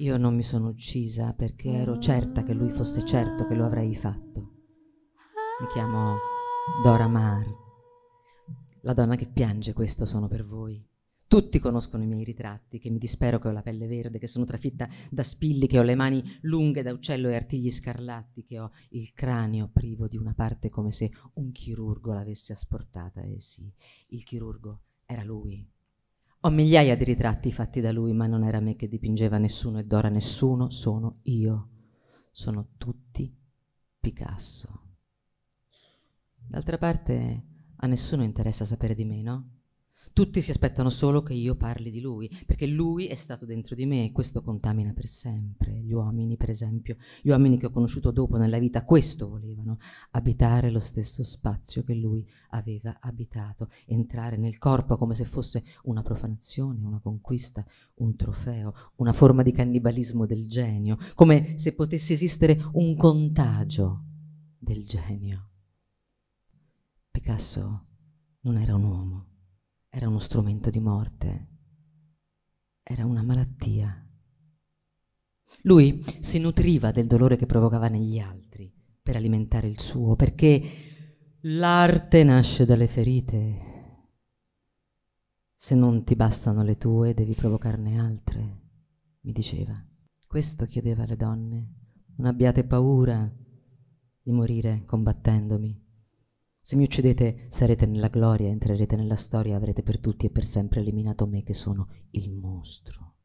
Io non mi sono uccisa perché ero certa che lui fosse certo che lo avrei fatto. Mi chiamo Dora Mar. La donna che piange, questo sono per voi. Tutti conoscono i miei ritratti, che mi dispero che ho la pelle verde, che sono trafitta da spilli, che ho le mani lunghe da uccello e artigli scarlatti, che ho il cranio privo di una parte come se un chirurgo l'avesse asportata. Eh sì, il chirurgo era lui, ho migliaia di ritratti fatti da lui, ma non era me che dipingeva nessuno e d'ora nessuno, sono io. Sono tutti Picasso. D'altra parte, a nessuno interessa sapere di me, no? Tutti si aspettano solo che io parli di lui, perché lui è stato dentro di me e questo contamina per sempre. Gli uomini, per esempio, gli uomini che ho conosciuto dopo nella vita, questo volevano, abitare lo stesso spazio che lui aveva abitato, entrare nel corpo come se fosse una profanazione, una conquista, un trofeo, una forma di cannibalismo del genio, come se potesse esistere un contagio del genio. Picasso non era un uomo era uno strumento di morte, era una malattia. Lui si nutriva del dolore che provocava negli altri per alimentare il suo, perché l'arte nasce dalle ferite. Se non ti bastano le tue, devi provocarne altre, mi diceva. Questo chiedeva alle donne. Non abbiate paura di morire combattendomi. Se mi uccidete sarete nella gloria, entrerete nella storia, avrete per tutti e per sempre eliminato me che sono il mostro.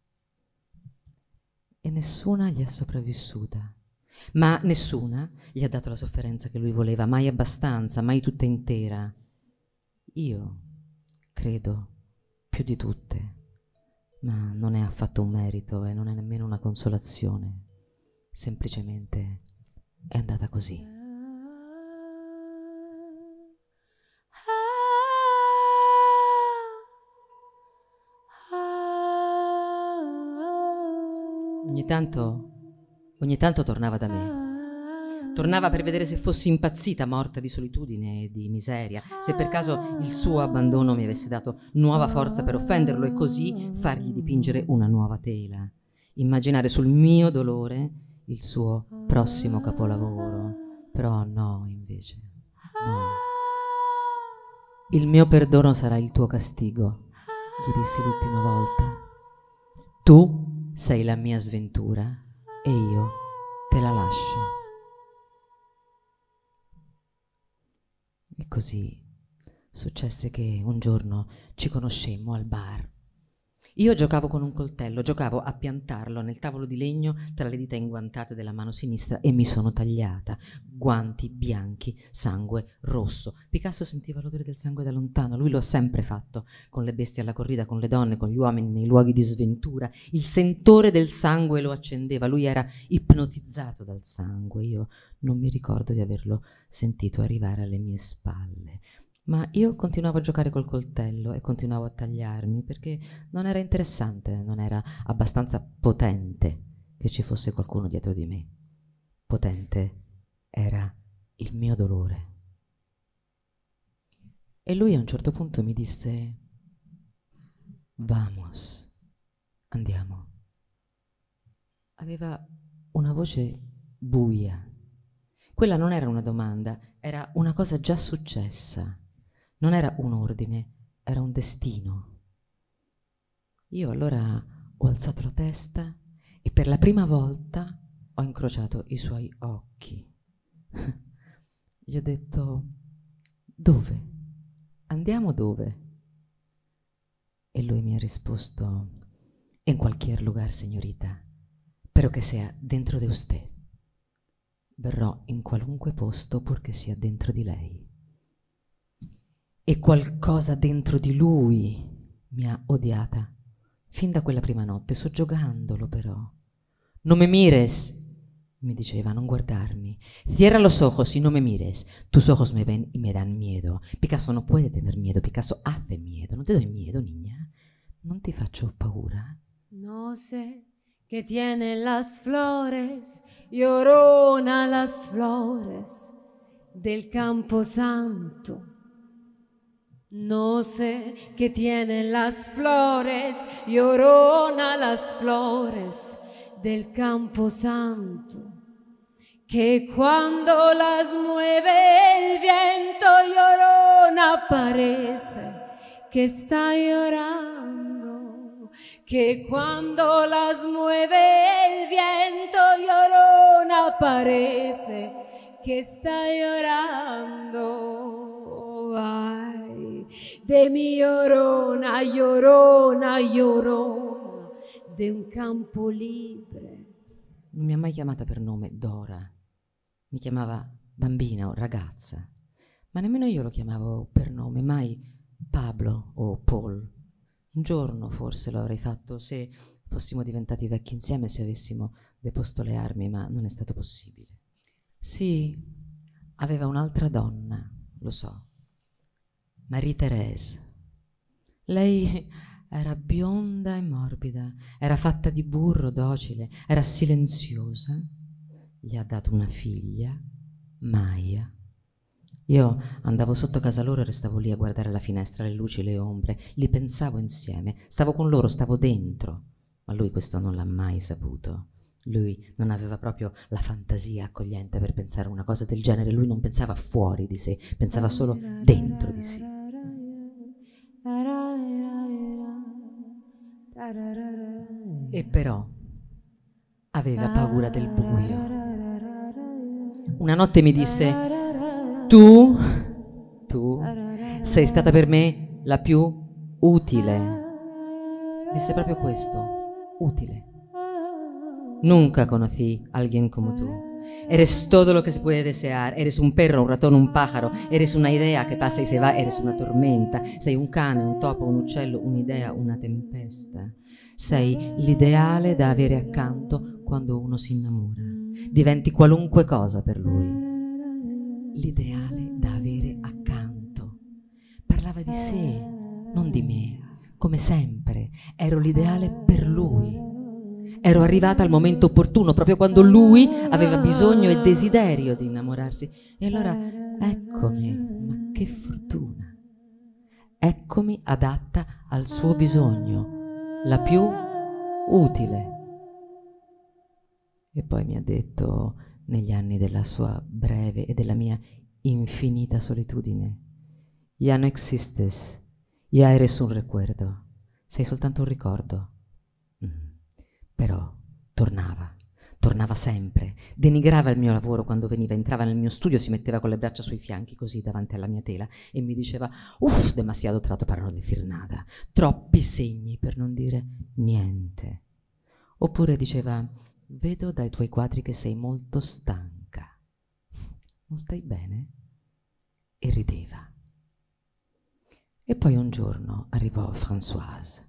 E nessuna gli è sopravvissuta. Ma nessuna gli ha dato la sofferenza che lui voleva, mai abbastanza, mai tutta intera. Io credo più di tutte, ma non è affatto un merito e non è nemmeno una consolazione. Semplicemente è andata così. Ogni tanto, ogni tanto tornava da me. Tornava per vedere se fossi impazzita, morta di solitudine e di miseria, se per caso il suo abbandono mi avesse dato nuova forza per offenderlo e così fargli dipingere una nuova tela, immaginare sul mio dolore il suo prossimo capolavoro. Però no, invece, no. Il mio perdono sarà il tuo castigo, gli dissi l'ultima volta. Tu sei la mia sventura e io te la lascio. E così successe che un giorno ci conoscemmo al bar. Io giocavo con un coltello, giocavo a piantarlo nel tavolo di legno tra le dita inguantate della mano sinistra e mi sono tagliata guanti bianchi, sangue rosso. Picasso sentiva l'odore del sangue da lontano, lui lo ha sempre fatto, con le bestie alla corrida, con le donne, con gli uomini, nei luoghi di sventura. Il sentore del sangue lo accendeva, lui era ipnotizzato dal sangue. Io non mi ricordo di averlo sentito arrivare alle mie spalle. Ma io continuavo a giocare col coltello e continuavo a tagliarmi perché non era interessante, non era abbastanza potente che ci fosse qualcuno dietro di me. Potente era il mio dolore. E lui a un certo punto mi disse, vamos, andiamo. Aveva una voce buia. Quella non era una domanda, era una cosa già successa. Non era un ordine, era un destino. Io allora ho alzato la testa e per la prima volta ho incrociato i suoi occhi. Gli ho detto, dove? Andiamo dove? E lui mi ha risposto, in qualche lugar, signorita, però che sia dentro di de usted. Verrò in qualunque posto purché sia dentro di lei. E qualcosa dentro di lui mi ha odiata, fin da quella prima notte, soggiogandolo però. Non mi mires, me diceva, no guardarme. Cierra los ojos y no me mires. Tus ojos me ven y me dan miedo. Picasso no puede tener miedo, Picasso hace miedo. No te doy miedo, niña. No te faccio paura. No sé qué tienen las flores, llorona las flores del campo santo. No sé qué tienen las flores, llorona las flores del campo santo. que cuando las mueve el viento llorona parece que está llorando, que cuando las mueve el viento llorona parece que está llorando. Ay, de mi llorona, llorona, llorona, de un campo libre. Non mi ha mai chiamata per nome Dora mi chiamava bambina o ragazza, ma nemmeno io lo chiamavo per nome, mai Pablo o Paul. Un giorno forse lo avrei fatto se fossimo diventati vecchi insieme, se avessimo deposto le armi, ma non è stato possibile. Sì, aveva un'altra donna, lo so, Marie Therese. Lei era bionda e morbida, era fatta di burro docile, era silenziosa gli ha dato una figlia, Maya. Io andavo sotto casa loro e restavo lì a guardare la finestra, le luci, le ombre, li pensavo insieme, stavo con loro, stavo dentro, ma lui questo non l'ha mai saputo. Lui non aveva proprio la fantasia accogliente per pensare a una cosa del genere, lui non pensava fuori di sé, pensava solo dentro di sé. E però aveva paura del buio una notte mi disse, tu, tu sei stata per me la più utile. Disse proprio questo, utile. Nunca conocí alguien come tu. Eres todo lo que se puede desear. Eres un perro, un ratón, un pájaro. Eres una idea que pasa y se va. Eres una tormenta. Sei un cane, un topo, un uccello, un'idea, una tempesta. Sei l'ideale da avere accanto quando uno si innamora diventi qualunque cosa per lui. L'ideale da avere accanto. Parlava di sé, non di me. Come sempre, ero l'ideale per lui. Ero arrivata al momento opportuno, proprio quando lui aveva bisogno e desiderio di innamorarsi. E allora, eccomi, ma che fortuna. Eccomi adatta al suo bisogno, la più utile e poi mi ha detto, negli anni della sua breve e della mia infinita solitudine, Ya no existes, ya eres un recuerdo, sei soltanto un ricordo. Mm. Però tornava, tornava sempre, denigrava il mio lavoro quando veniva, entrava nel mio studio, si metteva con le braccia sui fianchi così davanti alla mia tela e mi diceva, uff, demasiado trato parlo di nada troppi segni per non dire niente. Oppure diceva, Vedo dai tuoi quadri che sei molto stanca. Non stai bene? E rideva. E poi un giorno arrivò Françoise.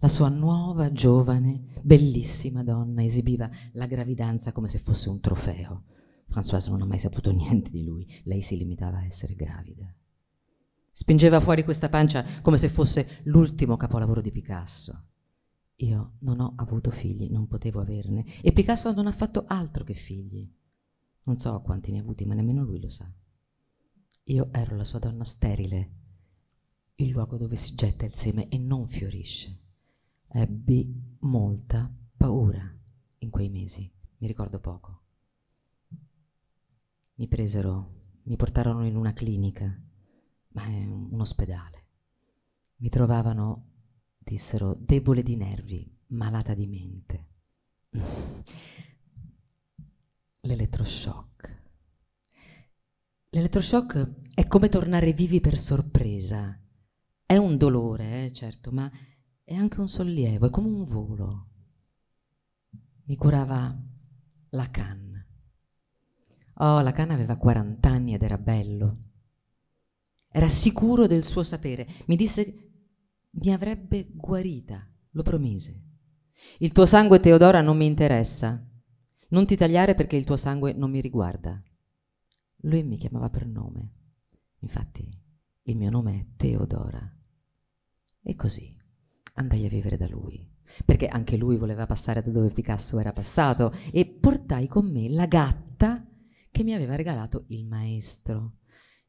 La sua nuova, giovane, bellissima donna esibiva la gravidanza come se fosse un trofeo. Françoise non ha mai saputo niente di lui, lei si limitava a essere gravida. Spingeva fuori questa pancia come se fosse l'ultimo capolavoro di Picasso. Io non ho avuto figli, non potevo averne, e Picasso non ha fatto altro che figli. Non so quanti ne ha avuti, ma nemmeno lui lo sa. Io ero la sua donna sterile, il luogo dove si getta il seme e non fiorisce. Ebbi molta paura in quei mesi, mi ricordo poco. Mi presero, mi portarono in una clinica, ma è un ospedale. Mi trovavano dissero debole di nervi, malata di mente. L'elettroshock. L'elettroshock è come tornare vivi per sorpresa. È un dolore, eh, certo, ma è anche un sollievo, è come un volo. Mi curava Lacan. Oh, Lacan aveva 40 anni ed era bello. Era sicuro del suo sapere. Mi disse mi avrebbe guarita, lo promise. Il tuo sangue, Teodora, non mi interessa. Non ti tagliare perché il tuo sangue non mi riguarda. Lui mi chiamava per nome. Infatti, il mio nome è Teodora. E così andai a vivere da lui, perché anche lui voleva passare da dove Picasso era passato, e portai con me la gatta che mi aveva regalato il maestro.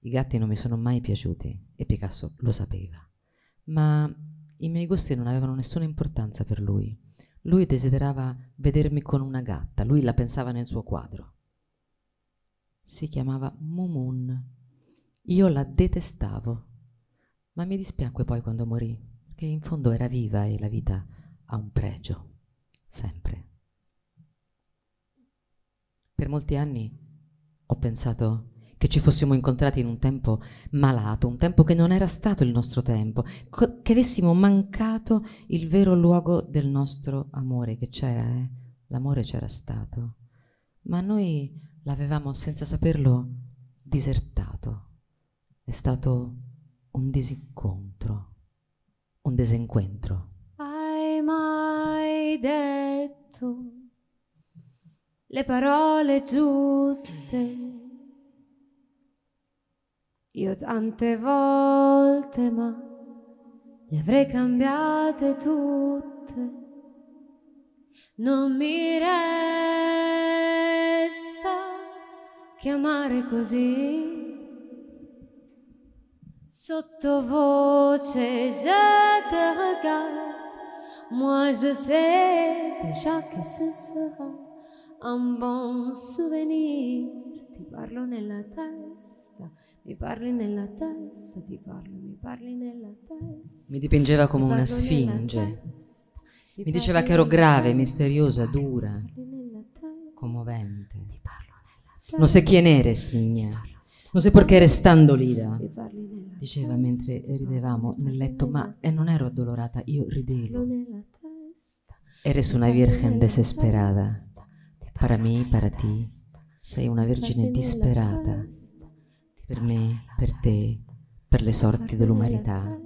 I gatti non mi sono mai piaciuti e Picasso lo sapeva ma i miei gusti non avevano nessuna importanza per lui. Lui desiderava vedermi con una gatta, lui la pensava nel suo quadro. Si chiamava Mumun. Io la detestavo, ma mi dispiacque poi quando morì, che in fondo era viva e la vita ha un pregio, sempre. Per molti anni ho pensato che ci fossimo incontrati in un tempo malato, un tempo che non era stato il nostro tempo, che avessimo mancato il vero luogo del nostro amore, che c'era, eh? l'amore c'era stato, ma noi l'avevamo senza saperlo disertato. È stato un disincontro, un disincontro. Hai mai detto le parole giuste? Io tante volte, ma le avrei cambiate tutte. Non mi resta che amare così. Sottovoce, je te regarde. Moi, je sais déjà que ce sera un bon souvenir. Ti parlo nella testa. Mi parli nella testa, ti parlo, mi parli nella testa. Mi dipingeva come una sfinge. mi diceva che ero grave, misteriosa, dura, commovente. No sé quién eres, niña. Non sé perché restando lida. Diceva mentre ridevamo nel letto, ma non ero addolorata, io ridevo. Eres una virgen desesperata. Para me, para ti, sei una vergine disperata per me, per te, per le sorti dell'umanità.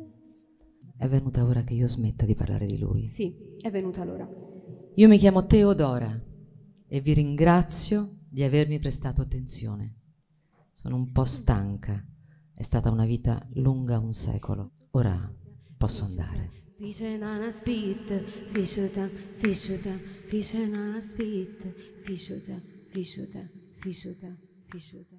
È venuta ora che io smetta di parlare di lui. Sì, è venuta l'ora. Io mi chiamo Teodora e vi ringrazio di avermi prestato attenzione. Sono un po' stanca. È stata una vita lunga un secolo. Ora posso andare. Vicendana spit, vissuta, vissuta, vicendana spit, vissuta, vissuta, vissuta, vissuta.